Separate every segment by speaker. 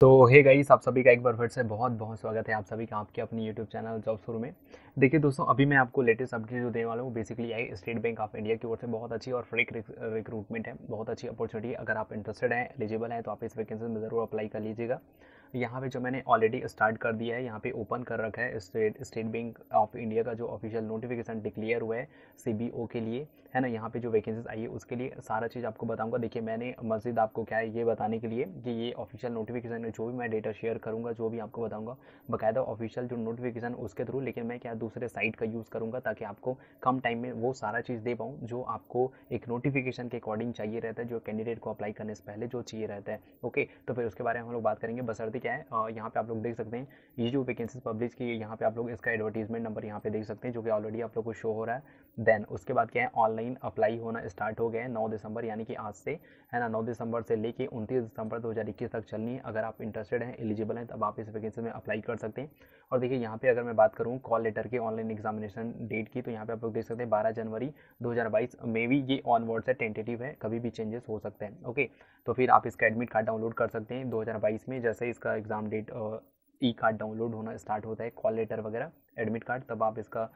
Speaker 1: तो hey guys आप सभी का एक बार फिर से बहुत बहुत स्वागत है आप सभी का आपके अपने यूट्यूब चैनल जॉब शुरू में देखिए दोस्तों अभी मैं आपको लेटेस्ट अपडेट जो देने वाला हूँ basically I State Bank of India की ओर से बहुत अच्छी और फ्रेक रिक्रूटमेंट है बहुत अच्छी अपॉर्चुनिटी है अगर आप इंटरेस्टेड हैं एलिजिबल हैं तो आप इस वैकेंसी में ज़रूर अप्लाई कर लीजिएगा यहाँ पे जो मैंने ऑलरेडी स्टार्ट कर दिया है यहाँ पे ओपन कर रखा है State State Bank of India का जो ऑफिशियल नोटिफिकेशन डिक्लेयर हुआ है सीबीओ के लिए है ना यहाँ पे जो वैकेंसीज आई है उसके लिए सारा चीज़ आपको बताऊंगा देखिए मैंने मस्जिद आपको क्या है ये बताने के लिए कि ये ऑफिशियल नोटिफिकेशन है जो भी मैं डेटा शेयर करूँगा जो भी आपको बताऊँगा बाकायदा ऑफिशियल जो नोटिफिकेशन उसके थ्रू लेकिन मैं क्या दूसरे साइट का यूज़ करूँगा ताकि आपको कम टाइम में वो सारा चीज़ दे पाऊँ जो आपको एक नोटिफिकेशन के अकॉर्डिंग चाहिए रहता है जो कैंडिडेट को अप्लाई करने से पहले जो चाहिए रहता है ओके तो फिर उसके बारे में हम लोग बात करेंगे बसरती क्या है यहाँ पे आप लोग देख सकते हैं ये जो वैकेंसी पब्लिश की है यहाँ पे आप लोग इसका एडवर्टीजमेंट नंबर यहाँ पे देख सकते हैं जो कि ऑलरेडी आप लोग को शो हो रहा है देन उसके बाद क्या है ऑनलाइन अप्लाई होना स्टार्ट हो गया है नौ दिसंबर यानी कि आज से है ना नौ दिसंबर से लेके उनतीस दिसंबर दो हज़ार इक्कीस तक चलनी है अगर आप इंटरेस्टेड हैं एलिजिबल हैं तब आप इस वैकेंसी में अप्लाई कर सकते हैं और देखिए यहाँ पे अगर मैं बात करूँ कॉल लेटर के ऑनलाइन एग्जामिनेशन डेट की तो यहाँ पर आप लोग देख सकते हैं बारह जनवरी दो हज़ार बाईस मे वी ये ऑनवर्ड से टेंटेटिव है कभी भी चेंजेस हो सकते हैं ओके तो फिर आप इसका एडमिट कार्ड डाउनलोड कर सकते हैं दो हज़ार बाईस में जैसे इसका exam date e card download होना स्टार्ट होता है कॉल लेटर वगैरह एडमिट कार्ड तब आप इसका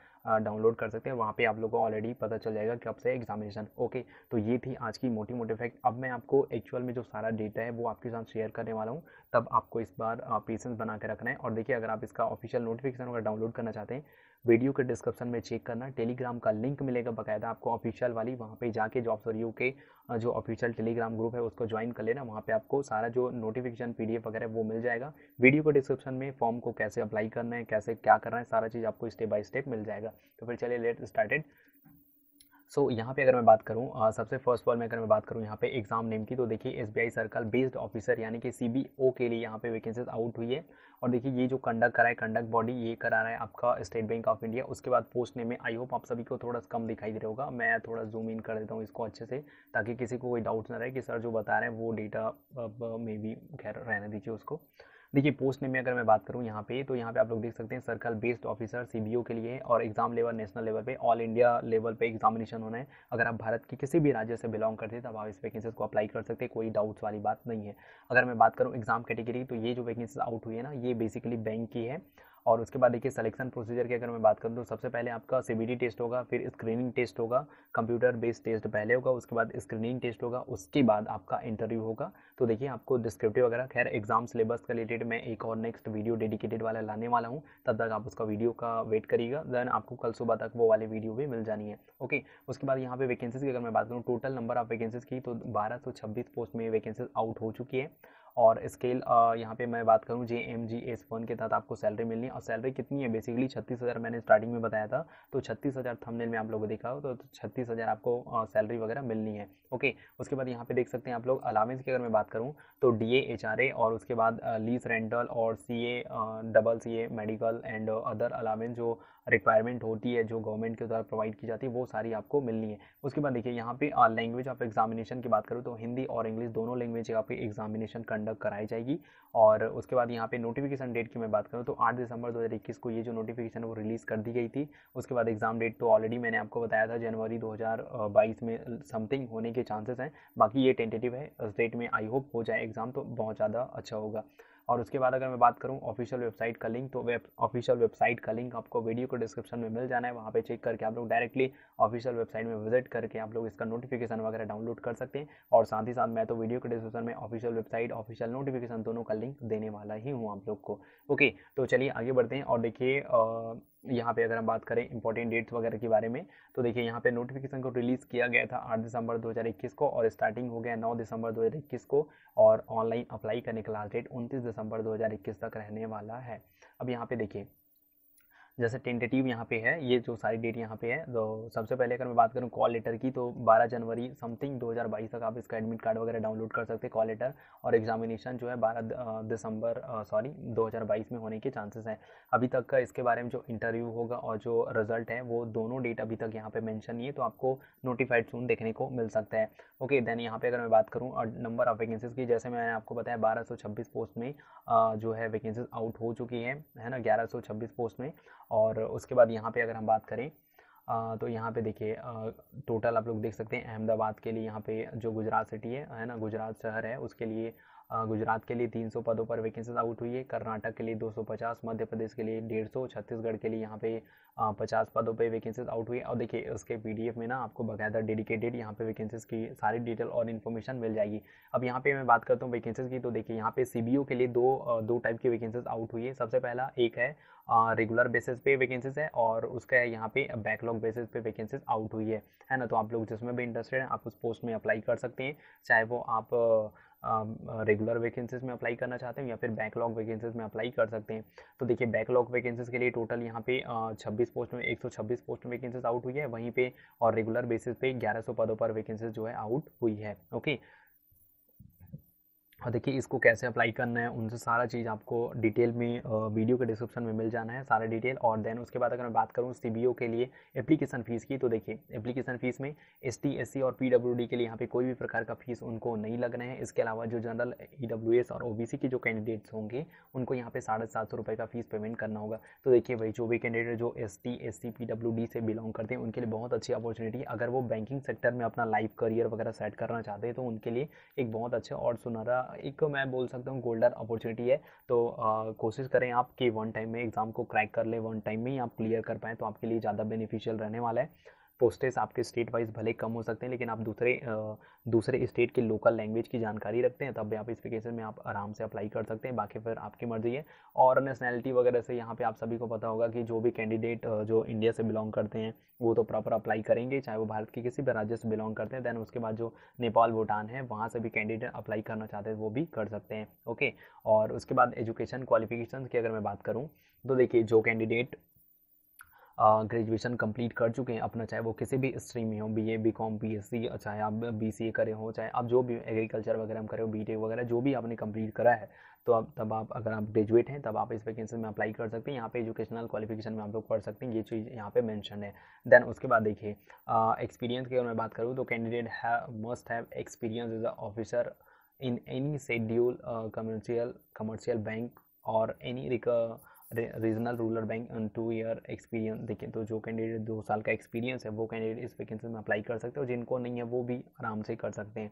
Speaker 1: डाउनलोड कर सकते हैं वहाँ पे आप लोगों को ऑलरेडी पता चल जाएगा कब से एग्जामिनेशन ओके तो ये थी आज की मोटी मोटी फैक्ट अब मैं आपको एक्चुअल में जो सारा डेटा है वो आपके साथ शेयर करने वाला हूँ तब आपको इस बार पेशेंस बना के रखना है और देखिए अगर आप इसका ऑफिशियल नोटिफिकेशन अगर डाउनलोड करना चाहते हैं वीडियो के डिस्क्रिप्शन में चेक करना टेलीग्राम का लिंक मिलेगा बकायदा आपको ऑफिशियल वाली वहाँ पे जाके जॉब्स और यू के जो ऑफिशियल टेलीग्राम ग्रुप है उसको ज्वाइन कर लेना वहाँ पे आपको सारा जो नोटिफिकेशन पीडीएफ वगैरह वो मिल जाएगा वीडियो के डिस्क्रिप्शन में फॉर्म को कैसे अप्लाई करना है कैसे क्या करना है सारा चीज़ आपको स्टेप बाय स्टेप मिल जाएगा तो फिर चलिए लेट स्टार्टेड सो so, यहाँ पे अगर मैं बात करूँ सबसे फर्स्ट ऑल में अगर मैं बात करूँ यहाँ पे एग्ज़ाम नेम की तो देखिए एसबीआई सर्कल बेस्ड ऑफिसर यानी कि सीबीओ के लिए यहाँ पे वैकेंसीज आउट हुई है और देखिए ये जो कंडक्ट करा है कंडक्ट बॉडी ये करा रहा है आपका स्टेट बैंक ऑफ इंडिया उसके बाद पोस्ट नेम में आई होप आप सभी को थोड़ा कम दिखाई दे रहा होगा मैं थोड़ा जूम इन कर देता हूँ इसको अच्छे से ताकि किसी को कोई डाउट ना रहे कि सर जो बता रहे हैं वो डेटा मे भी खैर रहने दीजिए उसको देखिए पोस्ट नेम में अगर मैं बात करूँ यहाँ पे तो यहाँ पे आप लोग देख सकते हैं सर्कल बेस्ड ऑफिसर सी के लिए और एग्जाम लेवल नेशनल लेवल पर ऑल इंडिया लेवल पर एग्जामिनेशन होना है अगर आप भारत के किसी भी राज्य से बिलोंग करते हैं तब आप इस वैकेंसीज को अप्लाई कर सकते हैं कोई डाउट्स वाली बात नहीं है अगर मैं बात करूँ एग्जाम कैटेगरी तो ये जो वैकेंसीज आउट हुई है ना ये बेसिकली बैंक की है और उसके बाद देखिए सिलेक्शन प्रोसीजर की अगर मैं बात करूँ तो सबसे पहले आपका सी टेस्ट होगा फिर स्क्रीनिंग टेस्ट होगा कंप्यूटर बेस्ड टेस्ट पहले होगा उसके बाद स्क्रीनिंग टेस्ट होगा उसके बाद आपका इंटरव्यू होगा तो देखिए आपको डिस्क्रिप्टिव वगैरह खैर एग्जाम सिलेबस का रिलेटेड मैं एक और नेक्स्ट वीडियो डेडिकेटेड वाला लाने वाला हूँ तब तक आप उसका वीडियो का वेट करिएगा देन आपको कल सुबह तक वो वाले वीडियो भी मिल जानी है ओके उसके बाद यहाँ पे वैकेंसीज की अगर मैं बात करूँ टोटल नंबर ऑफ वैकेंसीज की तो बारह पोस्ट में वैकेंसीज आउट हो चुकी है और स्केल यहाँ पे मैं बात करूँ J M G S one के तहत आपको सैलरी मिलनी है और सैलरी कितनी है बेसिकली छत्तीस हज़ार मैंने स्टार्टिंग में बताया था तो छत्तीस हज़ार थमनेल में आप लोगों को देखा हो तो छत्तीस हज़ार आपको सैलरी वगैरह मिलनी है ओके उसके बाद यहाँ पे देख सकते हैं आप लोग अलावेंस की अगर मैं बात करूँ तो डी एच आर ए और उसके बाद लीज रेंटल और C A double C A medical and other allowance जो रिक्वायरमेंट होती है जो गवर्नमेंट के द्वारा प्रोवाइड की जाती है वो सारी आपको मिलनी है उसके बाद देखिए यहाँ पे लैंग्वेज आप एग्जामिनेशन की बात करूँ तो हिंदी और इंग्लिश दोनों लैंग्वेज यहाँ आपकी एग्जामिनेशन कंडक्ट कराई जाएगी और उसके बाद यहाँ पे नोटिफिकेशन डेट की मैं बात करूँ तो आठ दिसंबर दो को ये जो नोटिफिकेशन वो रिलीज़ कर दी गई थी उसके बाद एग्ज़ाम डेट तो ऑलरेडी मैंने आपको बताया था जनवरी दो में समथिंग होने के चांसेस हैं बाकी ये टेंटेटिव है उस डेट में आई होप हो जाए एग्ज़ाम तो बहुत ज़्यादा अच्छा होगा और उसके बाद अगर मैं बात करूँ ऑफिशियल वेबसाइट का लिंक तो वेब ऑफिशियल वेबसाइट का लिंक आपको वीडियो को डिस्क्रिप्शन में मिल जाना है वहाँ पे चेक करके आप लोग डायरेक्टली ऑफिशियल वेबसाइट में विजिट करके आप लोग इसका नोटिफिकेशन वगैरह डाउनलोड कर सकते हैं और साथ ही साथ मैं तो वीडियो के डिस्क्रिप्शन में ऑफिशियल वेबसाइट ऑफिशियल नोटिफिकेशन दोनों का लिंक देने वाला ही हूँ आप लोग को ओके तो चलिए आगे बढ़ते हैं और देखिए यहाँ पे अगर हम बात करें इंपॉर्टेंट डेट्स वगैरह के बारे में तो देखिए यहाँ पे नोटिफिकेशन को रिलीज़ किया गया था 8 दिसंबर 2021 को और स्टार्टिंग हो गया 9 दिसंबर 2021 को और ऑनलाइन अप्लाई करने का लास्ट डेट 29 दिसंबर 2021 तक रहने वाला है अब यहाँ पे देखिए जैसे टेंटेटिव यहाँ पे है ये जो सारी डेट यहाँ पे है तो सबसे पहले अगर मैं बात करूँ कॉल लेटर की तो 12 जनवरी समथिंग 2022 तक आप इसका एडमिट कार्ड वगैरह डाउनलोड कर सकते हैं कॉल लेटर और एग्जामिनेशन जो है 12 दिसंबर सॉरी 2022 में होने के चांसेस हैं अभी तक का इसके बारे में जो इंटरव्यू होगा और जो रिजल्ट है वो दोनों डेट अभी तक यहाँ पर मैंशन नहीं है तो आपको नोटिफाइड सून देखने को मिल सकता है ओके देन यहाँ पर अगर मैं बात करूँ नंबर ऑफ वैकेंसीज की जैसे मैंने आपको बताया बारह पोस्ट में जो है वैकेंसीज आउट हो चुकी है है ना ग्यारह पोस्ट में और उसके बाद यहाँ पे अगर हम बात करें तो यहाँ पे देखिए टोटल आप लोग देख सकते हैं अहमदाबाद के लिए यहाँ पे जो गुजरात सिटी है है ना गुजरात शहर है उसके लिए गुजरात के लिए 300 पदों पर वैकेंसीज आउट हुई है कर्नाटक के लिए 250 मध्य प्रदेश के लिए 150 छत्तीसगढ़ के लिए यहाँ पे 50 पदों पे वैकेंसीज आउट हुई है और देखिए उसके पीडीएफ में ना आपको बकायदा डेडिकेटेड यहाँ पे वैकेंसीज की सारी डिटेल और इन्फॉर्मेशन मिल जाएगी अब यहाँ पे मैं बात करता हूँ वैकेंसीज की तो देखिए यहाँ पे सी के लिए दो दो टाइप की वैकेंसीज आउट हुई है सबसे पहला एक है रेगुलर बेसिस पे वैकेंसीज है और उसका यहाँ पे बैकलॉग बेसिस पे वैकेंसीज आउट हुई है है ना तो आप लोग जिसमें भी इंटरेस्टेड हैं आप उस पोस्ट में अप्लाई कर सकते हैं चाहे वो आप रेगुलर वैकेंसीज में अप्लाई करना चाहते हैं या फिर बैकलॉग वैकेंसीज में अप्लाई कर सकते हैं तो देखिए बैकलॉग वैकेंसीज के लिए टोटल यहाँ पे छब्बीस पोस्ट में एक पोस्ट में वैकेंसीज आउट हुई है वहीं पे और रेगुलर बेसिस पे ग्यारह पदों पर वैकेंसीज जो है आउट हुई है ओके और देखिए इसको कैसे अप्लाई करना है उनसे सारा चीज़ आपको डिटेल में वीडियो के डिस्क्रिप्शन में मिल जाना है सारा डिटेल और देन उसके बाद अगर मैं बात करूँ सी के लिए एप्लीकेशन फ़ीस की तो देखिए एप्लीकेशन फ़ीस में एस टी और पी के लिए यहाँ पे कोई भी प्रकार का फ़ीस उनको नहीं लगना है इसके अलावा जो जनरल ई e और ओ के जो कैंडिडेट्स होंगे उनको यहाँ पे साढ़े सात सौ रुपये का फ़ीस पेमेंट करना होगा तो देखिए भाई जो भी कैंडिडेट जो S T S C P W D से बिलोंग करते हैं उनके लिए बहुत अच्छी अपॉर्चुनिटी अगर वो बैंकिंग सेक्टर में अपना लाइफ करियर वगैरह सेट करना चाहते हैं तो उनके लिए एक बहुत अच्छा और सुनहरा एक मैं बोल सकता हूँ गोल्डन अपॉर्चुनिटी है तो कोशिश करें आप कि वन टाइम में एग्ज़ाम को क्रैक कर लें वन टाइम में ही आप क्लियर कर पाएँ तो आपके लिए ज़्यादा बेनिफिशियल रहने वाला है पोस्टेस आपके स्टेट वाइज भले कम हो सकते हैं लेकिन आप दूसरे दूसरे स्टेट के लोकल लैंग्वेज की जानकारी रखते हैं तब भी आप इस वेकेशन में आप आराम से अप्लाई कर सकते हैं बाकी फिर आपकी मर्ज़ी है और नेशनैलिटी वगैरह से यहाँ पे आप सभी को पता होगा कि जो भी कैंडिडेट जो इंडिया से बिलोंग करते हैं वो तो प्रॉपर अप्लाई करेंगे चाहे वो भारत के किसी भी राज्य से बिलोंग करते हैं दैन उसके बाद जो नेपाल भूटान है वहाँ से भी कैंडिडेट अप्लाई करना चाहते हैं वो भी कर सकते हैं ओके और उसके बाद एजुकेशन क्वालिफिकेशन की अगर मैं बात करूँ तो देखिए जो कैंडिडेट ग्रेजुएशन कंप्लीट कर चुके हैं अपना चाहे वो किसी भी स्ट्रीम में हो B A B com B S C चाहे आप बी सी ए करें हो चाहे आप जो भी एग्रीकल्चर वगैरह में करे हो बी टेक वगैरह जो भी आपने कंप्लीट करा है तो अब तब आप अगर आप ग्रेजुएट हैं तब आप इस वैकेंसी में अप्लाई कर सकते हैं यहाँ पे एजुकेशनल क्वालिफिकेशन में आप लोग पढ़ सकते हैं ये चीज़ यहाँ पे मेंशन है देन उसके बाद देखिए एक्सपीरियंस की अगर मैं बात करूँ तो कैंडिडेट है must have experience as a officer in any schedule commercial commercial bank और एनी रिक regional rural bank two year experience देखिए तो जो कैंडिडेट दो साल का एक्सपीरियंस है वो कैंडिडेट इस वैकेंसी में अप्लाई कर सकते हैं और जिनको नहीं है वो भी आराम से कर सकते हैं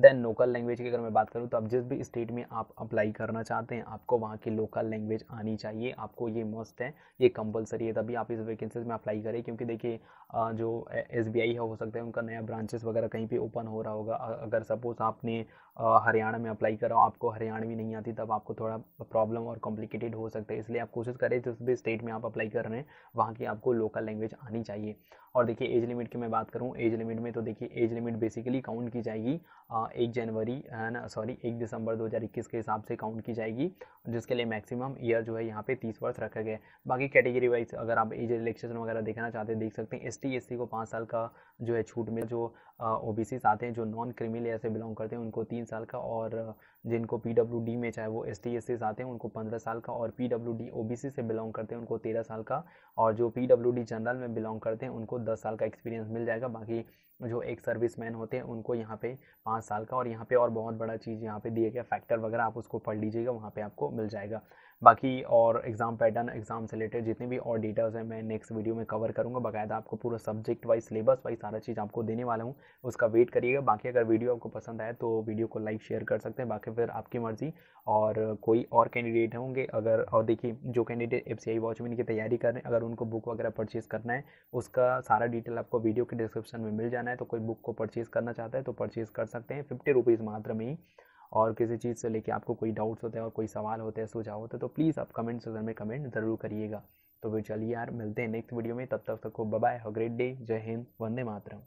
Speaker 1: देन लोकल लैंग्वेज की अगर मैं बात करूँ तो आप जिस भी स्टेट में आप अप्लाई करना चाहते हैं आपको वहाँ की लोकल लैंग्वेज आनी चाहिए आपको ये मस्ट है ये कंपलसरी है तभी आप इस वैकेंसीज में अप्लाई करें क्योंकि देखिए जो एस बी आई है हो सकता है उनका नया ब्रांचेस वगैरह कहीं पर ओपन हो रहा होगा अगर सपोज़ आपने हरियाणा में अप्लाई करा आपको हरियाणवी नहीं आती तब आपको थोड़ा प्रॉब्लम और कॉम्प्लिकेटेड हो सकता है इसलिए आप कोशिश करें जिस भी स्टेट में आप अप्लाई कर रहे हैं वहाँ की आपको लोकल लैंग्वेज आनी चाहिए और देखिए एज लिमिट की मैं बात करूँ एज लिमिट में तो देखिए एज लिमिट बेसिकली काउंट की जाएगी एक जनवरी है ना सॉरी एक दिसंबर 2021 के हिसाब से काउंट की जाएगी जिसके लिए मैक्सिमम ईयर जो है यहाँ पे तीस वर्ष रखा गया है बाकी कैटेगरी वाइज अगर आप एज रिलेक्शन वगैरह देखना चाहते हैं देख सकते हैं एस टी को पाँच साल का जो है छूट मिल जो ओ आते हैं जो नॉन क्रिमिनल से बिलोंग करते हैं उनको तीन साल का और जिनको पी में चाहे वो एस टी आते हैं उनको पंद्रह साल का और पी डब्ल्यू से बिलोंग करते हैं उनको तेरह साल का और जो पी जनरल में बिलोंग करते हैं उनको दस साल का एक्सपीरियंस मिल जाएगा बाकी जो एक सर्विस मैन होते हैं उनको यहाँ पे पाँच साल का और यहाँ पे और बहुत बड़ा चीज़ यहाँ पे दिए गया फैक्टर वगैरह आप उसको पढ़ लीजिएगा वहाँ पे आपको मिल जाएगा बाकी और एग्ज़ाम पैटर्न एग्ज़ाम से रिलेटेड जितने भी और डिटेल्स हैं मैं नेक्स्ट वीडियो में कवर करूँगा बाकायदा आपको पूरा सब्जेक्ट वाइज सिलेबस वाइज सारा चीज़ आपको देने वाला हूँ उसका वेट करिएगा बाकी अगर वीडियो आपको पसंद आए तो वीडियो को लाइक शेयर कर सकते हैं बाकी फिर आपकी मर्ज़ी और कोई और कैंडिडेट होंगे अगर और देखिए जो कैंडिडेट एफ सी वॉचमैन की तैयारी कर रहे हैं अगर उनको बुक वगैरह परचेज़ करना है उसका सारा डिटेल आपको वीडियो के डिस्क्रिप्शन में मिल जाना है तो कोई बुक को परचेज़ करना चाहता है तो परचेज़ कर सकते हैं फिफ्टी रुपीज़ मात्र में ही और किसी चीज़ से लेके आपको कोई डाउट्स होते हैं और कोई सवाल होते हैं सुझाव होते हैं तो प्लीज़ आप कमेंट सेक्शन में कमेंट ज़रूर करिएगा तो फिर चलिए यार मिलते हैं नेक्स्ट वीडियो में तब तक सबको बाय हैव ग्रेट डे जय हिंद वंदे मातरम